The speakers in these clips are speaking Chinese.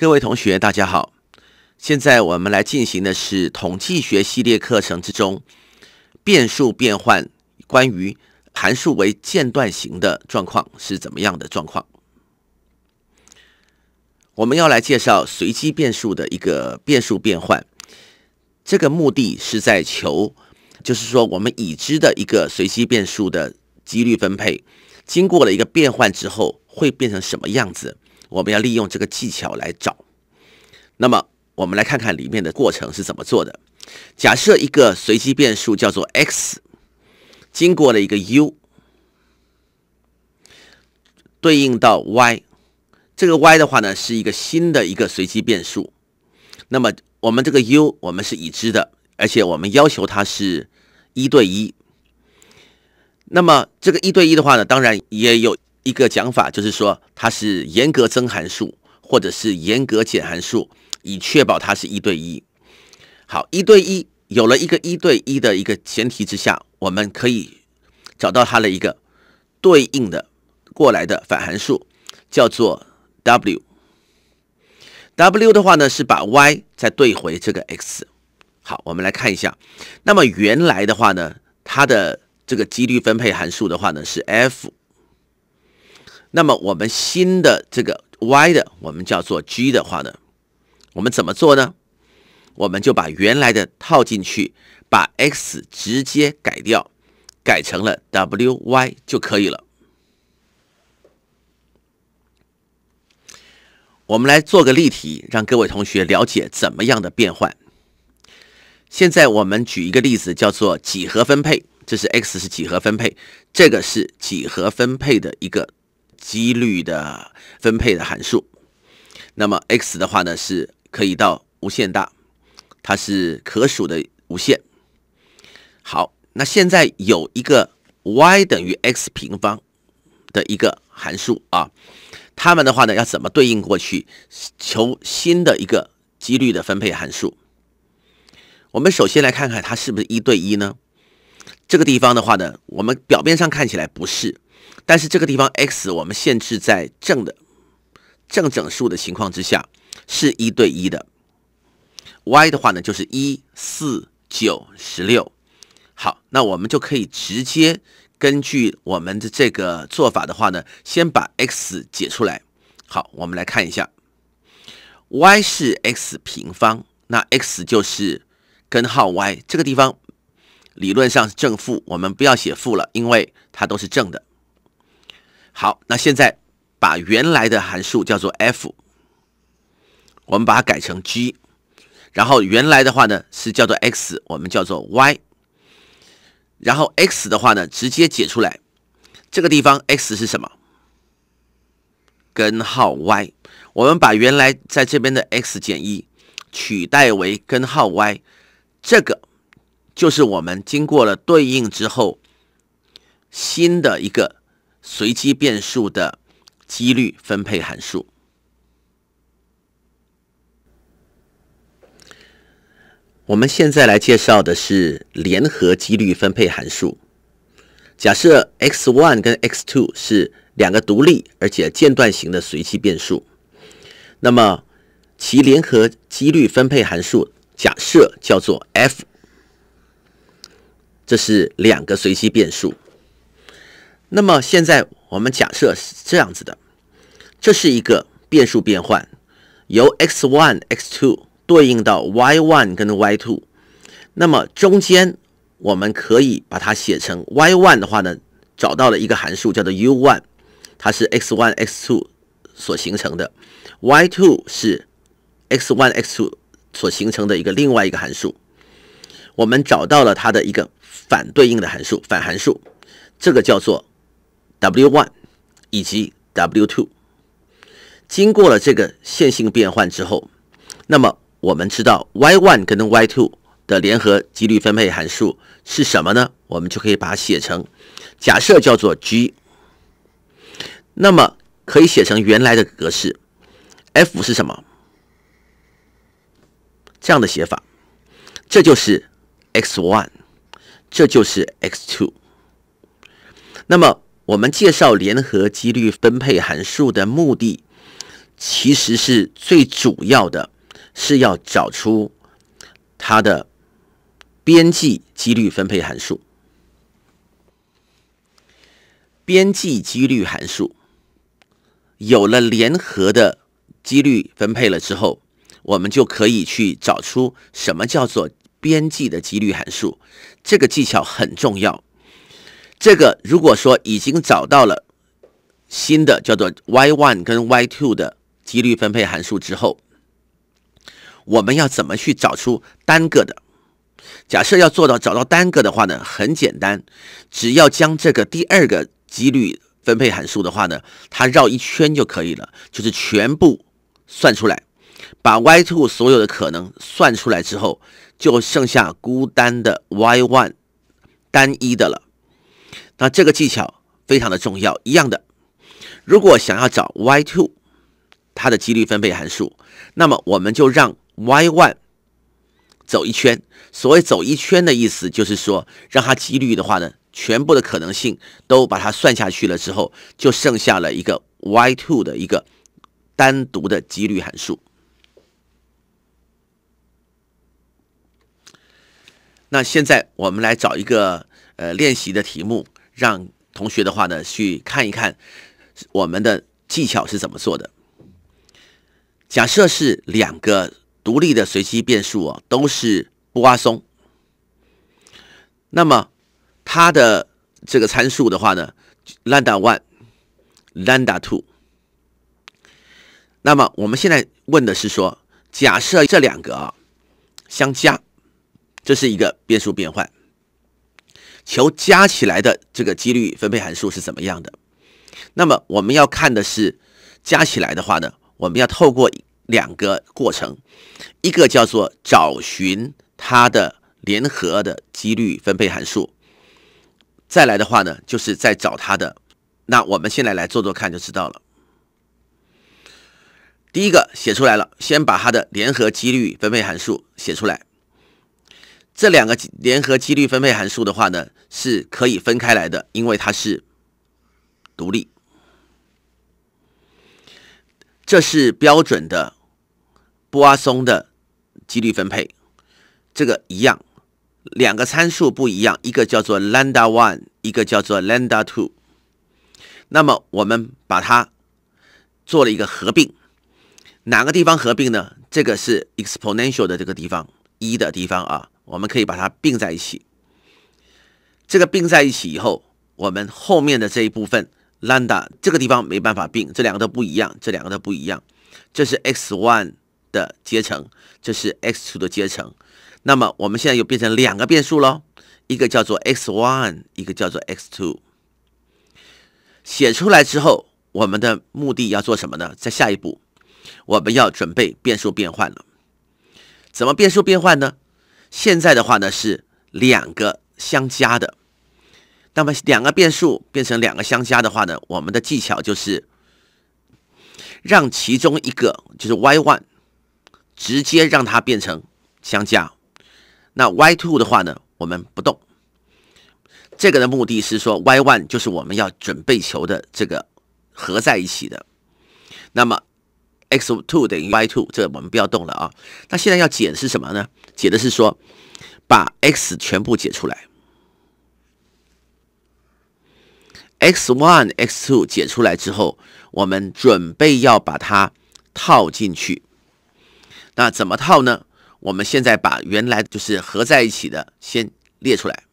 各位同学，大家好。现在我们来进行的是统计学系列课程之中变数变换，关于函数为间断型的状况是怎么样的状况？我们要来介绍随机变数的一个变数变换，这个目的是在求，就是说我们已知的一个随机变数的几率分配，经过了一个变换之后会变成什么样子？我们要利用这个技巧来找，那么我们来看看里面的过程是怎么做的。假设一个随机变数叫做 X，经过了一个 U，对应到 Y，这个 Y 的话呢是一个新的一个随机变数。那么我们这个 U 我们是已知的，而且我们要求它是一对一。那么这个一对一的话呢，当然也有。一个讲法就是说，它是严格增函数，或者是严格减函数，以确保它是一对一。好，一对一有了一个一对一的一个前提之下，我们可以找到它的一个对应的过来的反函数，叫做 W。W 的话呢，是把 y 再对回这个 x。好，我们来看一下。那么原来的话呢，它的这个几率分配函数的话呢，是 F。那么我们新的这个 y 的，我们叫做 g 的话呢，我们怎么做呢？我们就把原来的套进去，把 x 直接改掉，改成了 w y 就可以了。我们来做个例题，让各位同学了解怎么样的变换。现在我们举一个例子，叫做几何分配。这是 x 是几何分配，这个是几何分配的一个。几率的分配的函数，那么 x 的话呢是可以到无限大，它是可数的无限。好，那现在有一个 y 等于 x 平方的一个函数啊，它们的话呢要怎么对应过去，求新的一个几率的分配函数？我们首先来看看它是不是一对一呢？这个地方的话呢，我们表面上看起来不是。但是这个地方 x 我们限制在正的正整数的情况之下是一对一的，y 的话呢就是一四九十六，好，那我们就可以直接根据我们的这个做法的话呢，先把 x 解出来。好，我们来看一下，y 是 x 平方，那 x 就是根号 y。这个地方理论上是正负，我们不要写负了，因为它都是正的。好，那现在把原来的函数叫做 f，我们把它改成 g，然后原来的话呢是叫做 x，我们叫做 y，然后 x 的话呢直接解出来，这个地方 x 是什么？根号 y，我们把原来在这边的 x 减一取代为根号 y，这个就是我们经过了对应之后新的一个。随机变数的几率分配函数。我们现在来介绍的是联合几率分配函数。假设 X one 跟 X two 是两个独立而且间断型的随机变数，那么其联合几率分配函数假设叫做 f。这是两个随机变数。那么现在我们假设是这样子的，这是一个变数变换，由 x one x two 对应到 y one 跟 y two，那么中间我们可以把它写成 y one 的话呢，找到了一个函数叫做 u one，它是 x one x two 所形成的，y two 是 x one x two 所形成的一个另外一个函数，我们找到了它的一个反对应的函数反函数，这个叫做。W one 以及 W two 经过了这个线性变换之后，那么我们知道 Y one 跟 Y two 的联合几率分配函数是什么呢？我们就可以把它写成假设叫做 G，那么可以写成原来的格式，F 是什么？这样的写法，这就是 X one，这就是 X two，那么。我们介绍联合几率分配函数的目的，其实是最主要的，是要找出它的边际几率分配函数。边际几率函数有了联合的几率分配了之后，我们就可以去找出什么叫做边际的几率函数。这个技巧很重要。这个如果说已经找到了新的叫做 Y one 跟 Y two 的几率分配函数之后，我们要怎么去找出单个的？假设要做到找到单个的话呢，很简单，只要将这个第二个几率分配函数的话呢，它绕一圈就可以了，就是全部算出来，把 Y two 所有的可能算出来之后，就剩下孤单的 Y one 单一的了。那这个技巧非常的重要。一样的，如果想要找 y two 它的几率分配函数，那么我们就让 y one 走一圈。所谓走一圈的意思，就是说让它几率的话呢，全部的可能性都把它算下去了之后，就剩下了一个 y two 的一个单独的几率函数。那现在我们来找一个呃练习的题目。让同学的话呢去看一看我们的技巧是怎么做的。假设是两个独立的随机变数哦，都是不挖松。那么它的这个参数的话呢，lambda one，lambda two。那么我们现在问的是说，假设这两个啊相加，这是一个变数变换。求加起来的这个几率分配函数是怎么样的？那么我们要看的是加起来的话呢，我们要透过两个过程，一个叫做找寻它的联合的几率分配函数，再来的话呢，就是在找它的。那我们现在来做做看就知道了。第一个写出来了，先把它的联合几率分配函数写出来。这两个联合几率分配函数的话呢，是可以分开来的，因为它是独立。这是标准的阿松的几率分配，这个一样，两个参数不一样，一个叫做 lambda one，一个叫做 lambda two。那么我们把它做了一个合并，哪个地方合并呢？这个是 exponential 的这个地方，一的地方啊。我们可以把它并在一起。这个并在一起以后，我们后面的这一部分 lambda 这个地方没办法并，这两个都不一样，这两个都不一样。这是 x one 的阶乘，这是 x two 的阶乘。那么我们现在又变成两个变数喽，一个叫做 x one，一个叫做 x two。写出来之后，我们的目的要做什么呢？在下一步，我们要准备变数变换。了，怎么变数变换呢？现在的话呢是两个相加的，那么两个变数变成两个相加的话呢，我们的技巧就是让其中一个就是 y one 直接让它变成相加，那 y two 的话呢我们不动。这个的目的是说 y one 就是我们要准备求的这个合在一起的，那么。x two 等于 y two，这我们不要动了啊。那现在要解是什么呢？解的是说把 x 全部解出来，x one x two 解出来之后，我们准备要把它套进去。那怎么套呢？我们现在把原来就是合在一起的先列出来。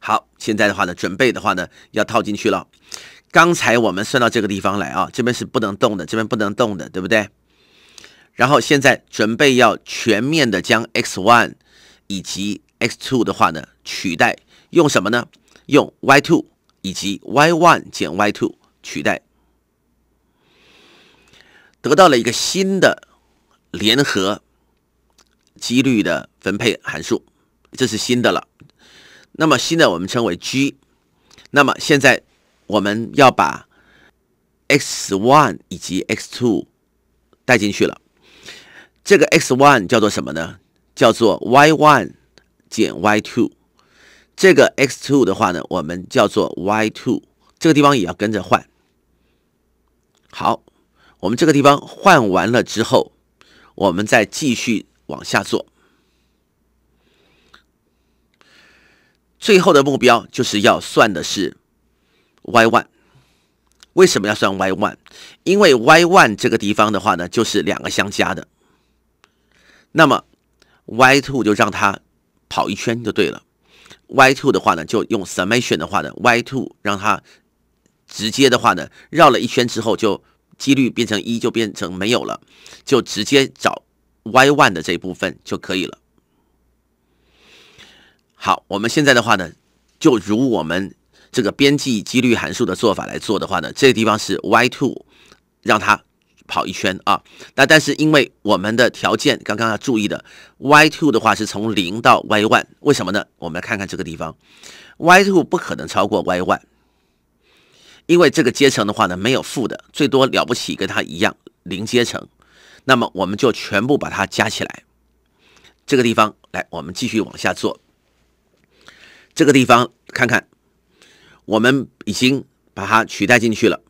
好，现在的话呢，准备的话呢，要套进去了。刚才我们算到这个地方来啊，这边是不能动的，这边不能动的，对不对？然后现在准备要全面的将 x one 以及 x two 的话呢，取代用什么呢？用 y two 以及 y one 减 y two 取代，得到了一个新的联合几率的分配函数，这是新的了。那么新的我们称为 g，那么现在。我们要把 x one 以及 x two 带进去了。这个 x one 叫做什么呢？叫做 y one 减 y two。这个 x two 的话呢，我们叫做 y two。这个地方也要跟着换。好，我们这个地方换完了之后，我们再继续往下做。最后的目标就是要算的是。Y one，为什么要算 Y one？因为 Y one 这个地方的话呢，就是两个相加的。那么 Y two 就让它跑一圈就对了。Y two 的话呢，就用 summation 的话呢，Y two 让它直接的话呢，绕了一圈之后就几率变成一，就变成没有了，就直接找 Y one 的这部分就可以了。好，我们现在的话呢，就如我们。这个边际几率函数的做法来做的话呢，这个地方是 y two，让它跑一圈啊。那但是因为我们的条件刚刚要注意的，y two 的话是从零到 y one，为什么呢？我们来看看这个地方，y two 不可能超过 y one，因为这个阶层的话呢没有负的，最多了不起跟它一样零阶层，那么我们就全部把它加起来，这个地方来，我们继续往下做，这个地方看看。我们已经把它取代进去了，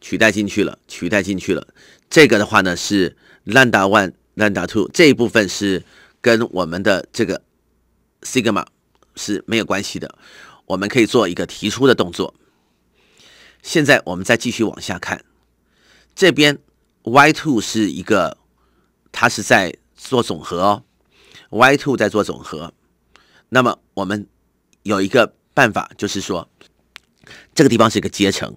取代进去了，取代进去了。这个的话呢，是兰达 one、兰达 two 这一部分是跟我们的这个 sigma 是没有关系的。我们可以做一个提出的动作。现在我们再继续往下看，这边 y two 是一个，它是在做总和哦，y two 在做总和。那么我们有一个。办法就是说，这个地方是一个阶乘，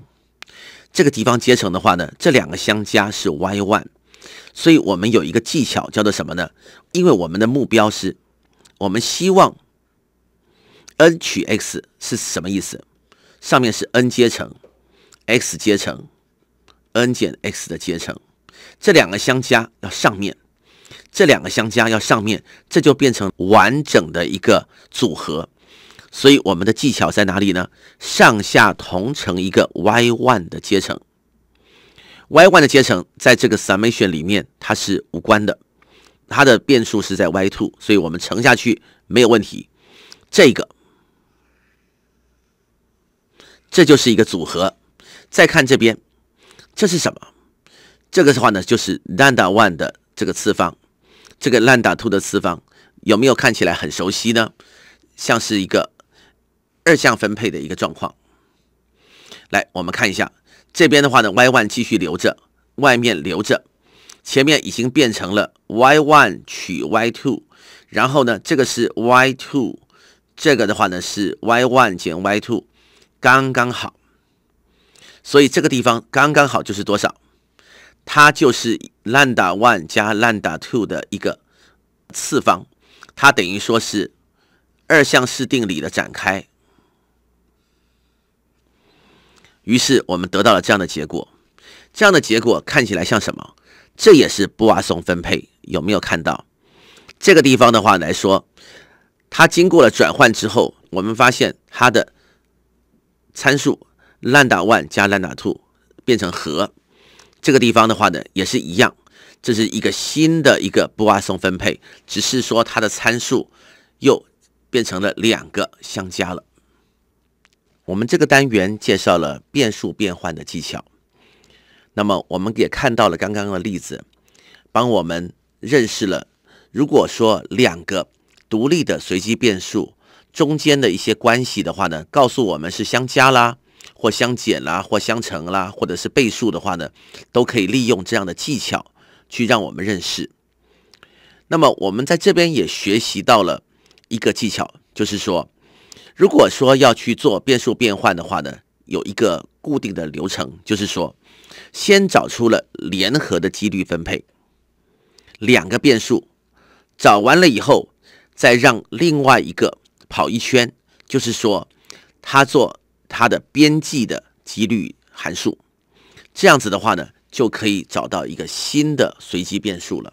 这个地方阶乘的话呢，这两个相加是 y one，所以我们有一个技巧叫做什么呢？因为我们的目标是，我们希望 n 取 x 是什么意思？上面是 n 阶乘，x 阶乘，n 减 x 的阶乘，这两个相加要上面，这两个相加要上面，这就变成完整的一个组合。所以我们的技巧在哪里呢？上下同乘一个 y one 的阶层，y one 的阶层在这个 summation 里面它是无关的，它的变数是在 y two，所以我们乘下去没有问题。这个，这就是一个组合。再看这边，这是什么？这个的话呢，就是 lambda one 的这个次方，这个 lambda two 的次方有没有看起来很熟悉呢？像是一个。二项分配的一个状况，来，我们看一下这边的话呢，y one 继续留着，外面留着，前面已经变成了 y one 取 y two，然后呢，这个是 y two，这个的话呢是 y one 减 y two，刚刚好，所以这个地方刚刚好就是多少？它就是 lambda one 加 lambda two 的一个次方，它等于说是二项式定理的展开。于是我们得到了这样的结果，这样的结果看起来像什么？这也是阿松分配，有没有看到？这个地方的话来说，它经过了转换之后，我们发现它的参数 lambda one 加 lambda two 变成和。这个地方的话呢，也是一样，这是一个新的一个阿松分配，只是说它的参数又变成了两个相加了。我们这个单元介绍了变数变换的技巧，那么我们也看到了刚刚的例子，帮我们认识了。如果说两个独立的随机变数中间的一些关系的话呢，告诉我们是相加啦，或相减啦，或相乘啦，或者是倍数的话呢，都可以利用这样的技巧去让我们认识。那么我们在这边也学习到了一个技巧，就是说。如果说要去做变数变换的话呢，有一个固定的流程，就是说，先找出了联合的几率分配，两个变数找完了以后，再让另外一个跑一圈，就是说，它做它的边际的几率函数，这样子的话呢，就可以找到一个新的随机变数了。